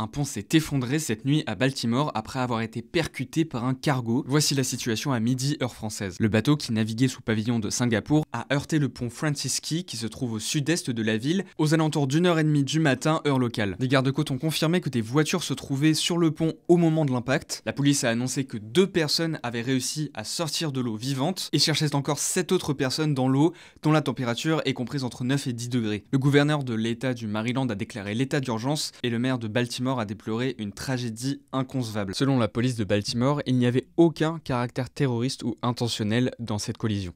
Un pont s'est effondré cette nuit à Baltimore après avoir été percuté par un cargo. Voici la situation à midi heure française. Le bateau qui naviguait sous pavillon de Singapour a heurté le pont Francis Key qui se trouve au sud-est de la ville aux alentours d'une heure et demie du matin heure locale. Des gardes-côtes ont confirmé que des voitures se trouvaient sur le pont au moment de l'impact. La police a annoncé que deux personnes avaient réussi à sortir de l'eau vivante et cherchaient encore sept autres personnes dans l'eau dont la température est comprise entre 9 et 10 degrés. Le gouverneur de l'État du Maryland a déclaré l'état d'urgence et le maire de Baltimore a déploré une tragédie inconcevable. Selon la police de Baltimore, il n'y avait aucun caractère terroriste ou intentionnel dans cette collision.